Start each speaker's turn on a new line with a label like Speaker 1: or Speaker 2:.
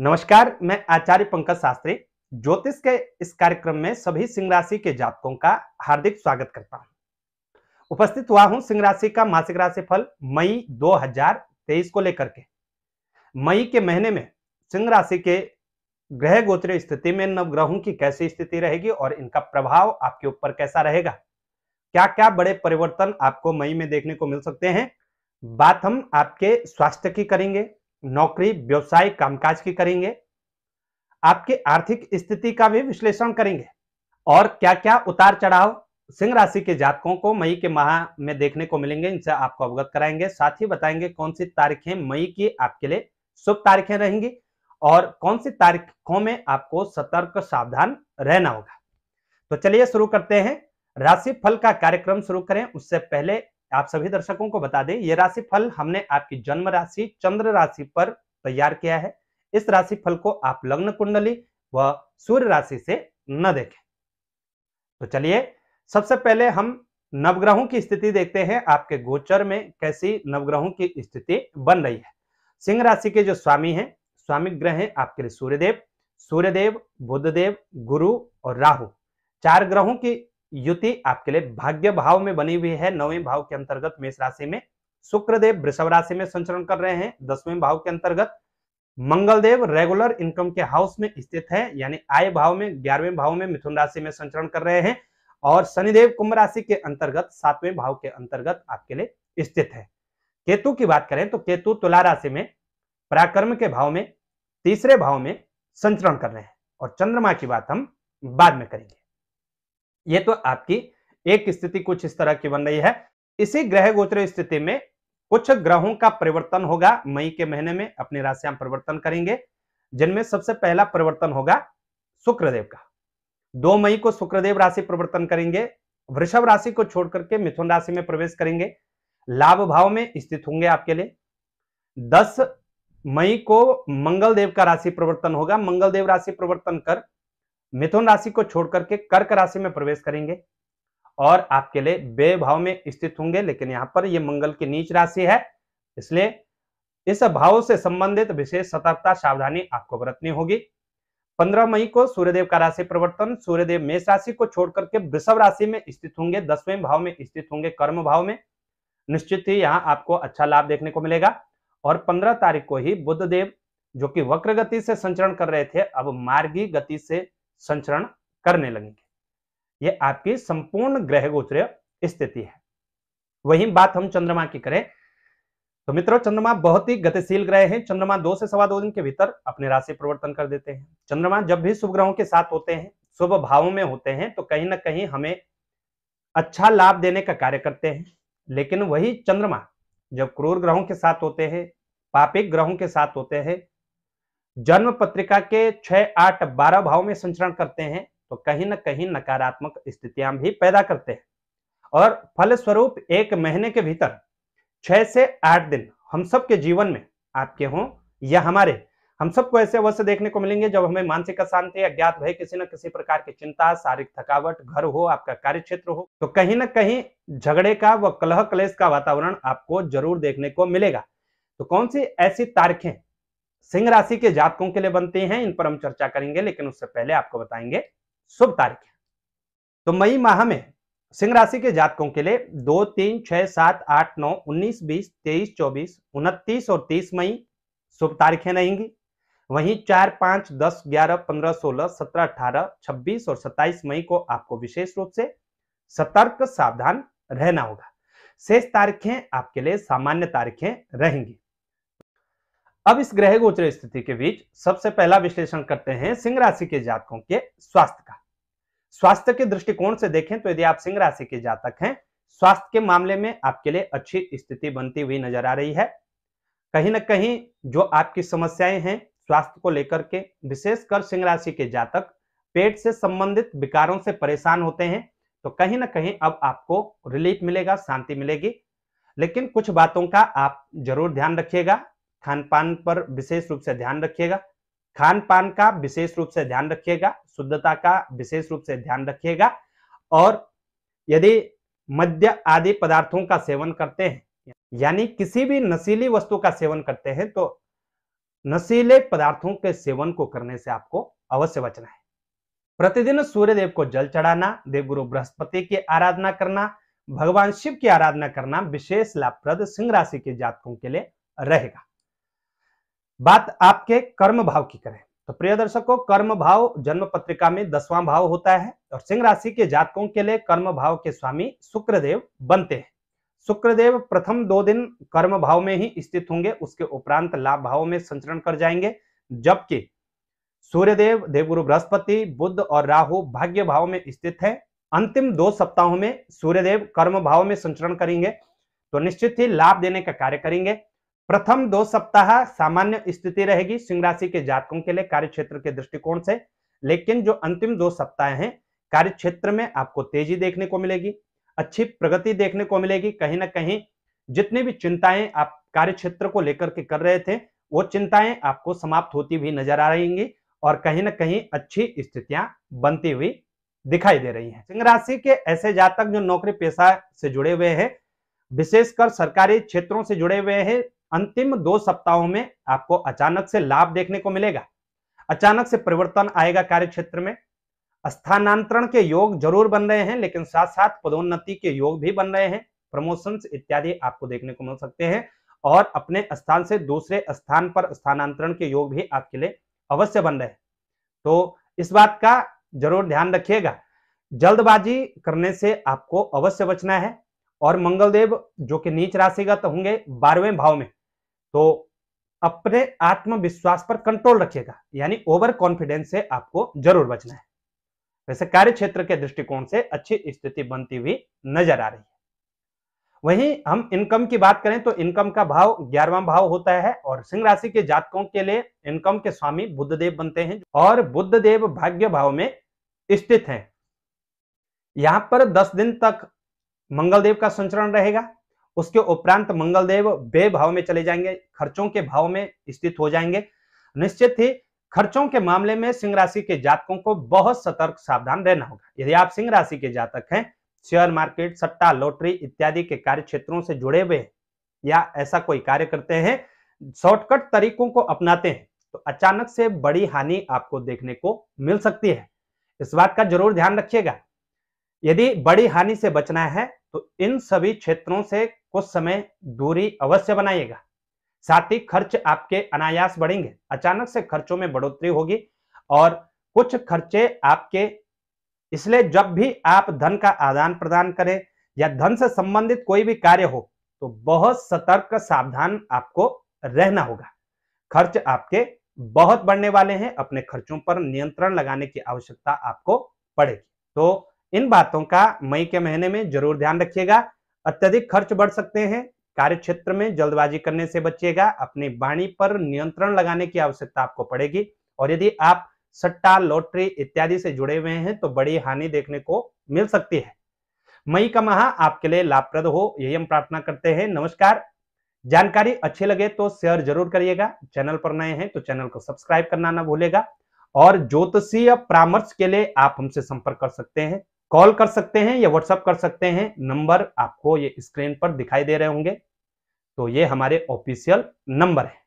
Speaker 1: नमस्कार मैं आचार्य पंकज शास्त्री ज्योतिष के इस कार्यक्रम में सभी सिंह राशि के जातकों का हार्दिक स्वागत करता हूं उपस्थित हुआ हूं सिंह राशि का मासिक राशि फल मई 2023 को लेकर के मई के महीने में सिंह राशि के ग्रह गोचर स्थिति में नवग्रहों की कैसी स्थिति रहेगी और इनका प्रभाव आपके ऊपर कैसा रहेगा क्या क्या बड़े परिवर्तन आपको मई में देखने को मिल सकते हैं बात हम आपके स्वास्थ्य की करेंगे नौकरी व्यवसाय कामकाज की करेंगे आपकी आर्थिक स्थिति का भी विश्लेषण करेंगे और क्या क्या उतार चढ़ाव सिंह राशि के जातकों को मई के माह में देखने को मिलेंगे इनसे आपको अवगत कराएंगे साथ ही बताएंगे कौन सी तारीखें मई की आपके लिए शुभ तारीखें रहेंगी और कौन सी तारीखों में आपको सतर्क सावधान रहना होगा तो चलिए शुरू करते हैं राशि फल का कार्यक्रम शुरू करें उससे पहले आप सभी दर्शकों को बता दें ये राशि फल हमने आपकी जन्म राशि चंद्र राशि पर तैयार किया है इस राशि फल को आप लग्न कुंडली व सूर्य राशि से न देखें तो चलिए सबसे पहले हम नवग्रहों की स्थिति देखते हैं आपके गोचर में कैसी नवग्रहों की स्थिति बन रही है सिंह राशि के जो स्वामी हैं स्वामी ग्रह हैं आपके लिए सूर्यदेव सूर्यदेव बुद्धदेव गुरु और राहु चार ग्रहों की युति आपके लिए भाग्य भाव में बनी हुई है नौवें भाव के अंतर्गत मेष राशि में शुक्रदेव वृषभ राशि में संचरण कर रहे हैं दसवें भाव के अंतर्गत मंगलदेव रेगुलर इनकम के हाउस में स्थित है यानी आय भाव में ग्यारहवें भाव में मिथुन राशि में संचरण कर रहे हैं और शनिदेव कुंभ राशि के अंतर्गत सातवें भाव के अंतर्गत आपके लिए स्थित है केतु की बात करें तो केतु तुला राशि में पराक्रम के भाव में तीसरे भाव में संचरण कर रहे हैं और चंद्रमा की बात हम बाद में करेंगे ये तो आपकी एक स्थिति कुछ इस तरह की बन रही है इसी ग्रह गोचर स्थिति में कुछ ग्रहों का परिवर्तन होगा मई के महीने में अपनी राशि हम परिवर्तन करेंगे जिनमें सबसे पहला परिवर्तन होगा शुक्रदेव का दो मई को शुक्रदेव राशि परिवर्तन करेंगे वृषभ राशि को छोड़ करके मिथुन राशि में प्रवेश करेंगे लाभ भाव में स्थित होंगे आपके लिए दस मई को मंगल देव का राशि परिवर्तन होगा मंगल देव राशि परिवर्तन कर मिथुन राशि को छोड़कर के कर्क राशि में प्रवेश करेंगे और आपके लिए बे भाव में स्थित होंगे लेकिन यहाँ पर यह मंगल की नीच राशि है इसलिए इस भाव से संबंधित विशेष सतर्कता सावधानी आपको बरतनी होगी 15 मई को सूर्यदेव का राशि परिवर्तन सूर्यदेव मेष राशि को छोड़कर के वृषभ राशि में स्थित होंगे दसवें भाव में स्थित होंगे कर्म भाव में निश्चित ही यहाँ आपको अच्छा लाभ देखने को मिलेगा और 15 तारीख को ही बुद्ध देव जो कि वक्र गति से संचरण कर रहे थे अब मार्गी गति से संचरण करने लगेंगे ये आपकी संपूर्ण ग्रह गोचर स्थिति है वही बात हम चंद्रमा की करें तो मित्रों चंद्रमा बहुत ही गतिशील ग्रह हैं चंद्रमा दो से सवा दो दिन के भीतर अपने राशि परिवर्तन कर देते हैं चंद्रमा जब भी शुभ ग्रहों के साथ होते हैं शुभ भावों में होते हैं तो कहीं ना कहीं हमें अच्छा लाभ देने का कार्य करते हैं लेकिन वही चंद्रमा जब क्रूर ग्रहों के साथ होते हैं पापिक ग्रहों के साथ होते हैं जन्म पत्रिका के छह आठ बारह भाव में संचरण करते हैं तो कहीं ना कहीं नकारात्मक स्थितियां भी पैदा करते हैं और फलस्वरूप एक महीने के भीतर छह से आठ दिन हम सब के जीवन में आपके हों या हमारे हम सबको ऐसे अवश्य देखने को मिलेंगे जब हमें मानसिक अशांति अज्ञात भय किसी न किसी प्रकार की चिंता शारीरिक थकावट घर हो आपका कार्य क्षेत्र हो तो कहीं ना कहीं झगड़े का व कलह कलेश का वातावरण आपको जरूर देखने को मिलेगा तो कौन सी ऐसी तारीखें सिंह राशि के जातकों के लिए बनते हैं इन पर हम चर्चा करेंगे लेकिन उससे पहले आपको बताएंगे शुभ तारीखें तो मई माह में सिंह राशि के जातकों के लिए दो तीन छह सात आठ नौ उन्नीस बीस तेईस चौबीस उनतीस और तीस मई शुभ तारीखें रहेंगी वहीं चार पांच दस ग्यारह पंद्रह सोलह सत्रह अठारह छब्बीस और सत्ताईस मई को आपको विशेष रूप से सतर्क सावधान रहना होगा शेष तारीखें आपके लिए सामान्य तारीखें रहेंगी अब इस ग्रह गोचर स्थिति के बीच सबसे पहला विश्लेषण करते हैं सिंह राशि के जातकों के स्वास्थ्य का स्वास्थ्य के दृष्टिकोण से देखें तो यदि आप सिंह राशि के जातक हैं स्वास्थ्य के मामले में आपके लिए अच्छी स्थिति बनती हुई नजर आ रही है कहीं ना कहीं जो आपकी समस्याएं हैं स्वास्थ्य को लेकर के विशेषकर सिंह राशि के जातक पेट से संबंधित विकारों से परेशान होते हैं तो कहीं ना कहीं अब आपको रिलीफ मिलेगा शांति मिलेगी लेकिन कुछ बातों का आप जरूर ध्यान रखिएगा खान पान पर विशेष रूप से ध्यान रखिएगा खान पान का विशेष रूप से ध्यान रखिएगा शुद्धता का विशेष रूप से ध्यान रखिएगा और यदि मध्य आदि पदार्थों का सेवन करते हैं यानी किसी भी नशीली वस्तु का सेवन करते हैं तो नशीले पदार्थों के सेवन को करने से आपको अवश्य बचना है प्रतिदिन सूर्यदेव को जल चढ़ाना देवगुरु बृहस्पति की आराधना करना भगवान शिव की आराधना करना विशेष लाभप्रद सिंह राशि के जातकों के लिए रहेगा बात आपके कर्म भाव की करें तो प्रिय दर्शकों कर्म भाव जन्म पत्रिका में दसवां भाव होता है और सिंह राशि के जातकों के लिए कर्म भाव के स्वामी शुक्रदेव बनते हैं शुक्रदेव प्रथम दो दिन कर्म भाव में ही स्थित होंगे उसके उपरांत लाभ भाव में संचरण कर जाएंगे जबकि सूर्यदेव देवगुरु बृहस्पति बुद्ध और राहु भाग्य भाव में स्थित है अंतिम दो सप्ताहों में सूर्यदेव कर्म भाव में संचरण करेंगे तो निश्चित ही लाभ देने का कार्य करेंगे प्रथम दो सप्ताह सामान्य स्थिति रहेगी सिंह राशि के जातकों के लिए कार्य क्षेत्र के दृष्टिकोण से लेकिन जो अंतिम दो सप्ताह हैं कार्य क्षेत्र में आपको तेजी देखने को मिलेगी अच्छी प्रगति देखने को मिलेगी कहीं ना कहीं जितनी भी चिंताएं आप कार्य क्षेत्र को लेकर के कर रहे थे वो चिंताएं आपको समाप्त होती हुई नजर आ रही और कहीं ना कहीं अच्छी स्थितियां बनती हुई दिखाई दे रही है सिंह राशि के ऐसे जातक जो नौकरी पेशा से जुड़े हुए हैं विशेषकर सरकारी क्षेत्रों से जुड़े हुए हैं अंतिम दो सप्ताहों में आपको अचानक से लाभ देखने को मिलेगा अचानक से परिवर्तन आएगा कार्य क्षेत्र में स्थानांतरण के योग जरूर बन रहे हैं लेकिन साथ साथ पदोन्नति के योग भी बन रहे हैं प्रमोशन इत्यादि आपको देखने को मिल सकते हैं और अपने स्थान से दूसरे स्थान पर स्थानांतरण के योग भी आपके लिए अवश्य बन रहे हैं तो इस बात का जरूर ध्यान रखिएगा जल्दबाजी करने से आपको अवश्य बचना है और मंगलदेव जो कि नीच राशिगत होंगे बारहवें भाव में तो अपने आत्मविश्वास पर कंट्रोल रखिएगा यानी ओवर कॉन्फिडेंस से आपको जरूर बचना है वैसे कार्य क्षेत्र के दृष्टिकोण से अच्छी स्थिति बनती हुई नजर आ रही है वहीं हम इनकम की बात करें तो इनकम का भाव ग्यारहवा भाव होता है और सिंह राशि के जातकों के लिए इनकम के स्वामी बुद्धदेव बनते हैं और बुद्धदेव भाग्य भाव में स्थित हैं यहां पर दस दिन तक मंगलदेव का संचरण रहेगा उसके उपरांत मंगलदेव बे भाव में चले जाएंगे खर्चों के भाव में स्थित हो जाएंगे निश्चित ही खर्चों के मामले में सिंह राशि के जातकों को बहुत सतर्क सावधान रहना होगा यदि आप सिंह राशि के जातक हैं शेयर मार्केट सट्टा लॉटरी इत्यादि के कार्य क्षेत्रों से जुड़े हुए या ऐसा कोई कार्य करते हैं शॉर्टकट तरीकों को अपनाते हैं तो अचानक से बड़ी हानि आपको देखने को मिल सकती है इस बात का जरूर ध्यान रखिएगा यदि बड़ी हानि से बचना है तो इन सभी क्षेत्रों से कुछ समय दूरी अवश्य बनाइएगा साथ ही खर्च आपके अनायास बढ़ेंगे अचानक से खर्चों में बढ़ोतरी होगी और कुछ खर्चे आपके इसलिए जब भी आप धन का आदान प्रदान करें या धन से संबंधित कोई भी कार्य हो तो बहुत सतर्क सावधान आपको रहना होगा खर्च आपके बहुत बढ़ने वाले हैं अपने खर्चों पर नियंत्रण लगाने की आवश्यकता आपको पड़ेगी तो इन बातों का मई के महीने में जरूर ध्यान रखिएगा अत्यधिक खर्च बढ़ सकते हैं कार्य क्षेत्र में जल्दबाजी करने से बचिएगा अपनी वाणी पर नियंत्रण लगाने की आवश्यकता आपको पड़ेगी और यदि आप सट्टा लॉटरी इत्यादि से जुड़े हुए हैं तो बड़ी हानि देखने को मिल सकती है मई का माह आपके लिए लाभप्रद हो यही हम प्रार्थना करते हैं नमस्कार जानकारी अच्छी लगे तो शेयर जरूर करिएगा चैनल पर नए हैं तो चैनल को सब्सक्राइब करना ना भूलेगा और ज्योतिषीय परामर्श के लिए आप हमसे संपर्क कर सकते हैं कॉल कर सकते हैं या व्हाट्सअप कर सकते हैं नंबर आपको ये स्क्रीन पर दिखाई दे रहे होंगे तो ये हमारे ऑफिशियल नंबर है